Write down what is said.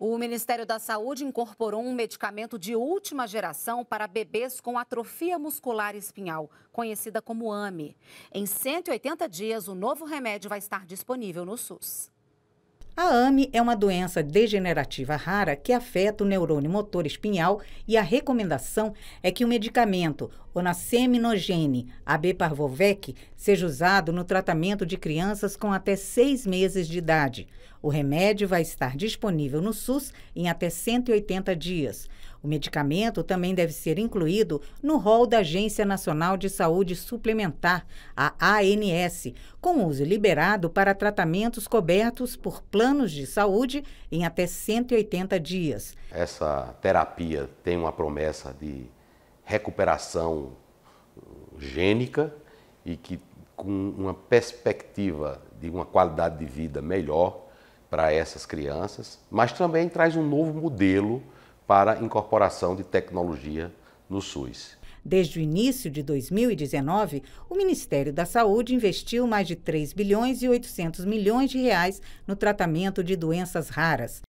O Ministério da Saúde incorporou um medicamento de última geração para bebês com atrofia muscular espinhal, conhecida como AME. Em 180 dias, o novo remédio vai estar disponível no SUS. A AME é uma doença degenerativa rara que afeta o neurônio motor espinhal e a recomendação é que o medicamento onaseminogene Parvovec seja usado no tratamento de crianças com até seis meses de idade. O remédio vai estar disponível no SUS em até 180 dias. O medicamento também deve ser incluído no rol da Agência Nacional de Saúde Suplementar, a ANS, com uso liberado para tratamentos cobertos por planos de saúde em até 180 dias. Essa terapia tem uma promessa de recuperação uh, gênica e que com uma perspectiva de uma qualidade de vida melhor para essas crianças, mas também traz um novo modelo para incorporação de tecnologia no SUS. Desde o início de 2019, o Ministério da Saúde investiu mais de 3 bilhões e 800 milhões de reais no tratamento de doenças raras.